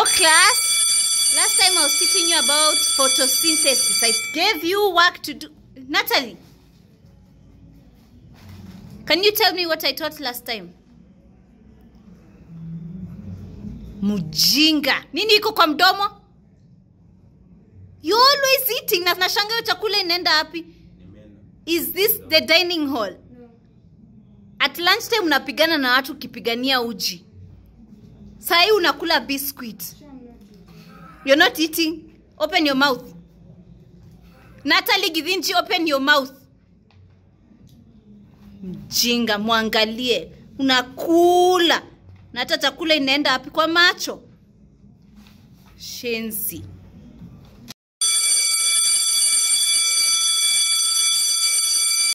For class. Last time I was teaching you about photosynthesis. I gave you work to do. Natalie, can you tell me what I taught last time? Mujinga. Nini iko kwa mdomo? You always eating na nashanga chakula inaenda wapi? Is this the dining hall? At lunchtime unapigana na watu ukipigania uji. Sahi unakula biscuit. You're not eating. Open your mouth. Natalie Githinji, open your mouth. Mjinga, muangalie. Unakula. Na hata chakula inaenda wapi kwa macho? Shenzi.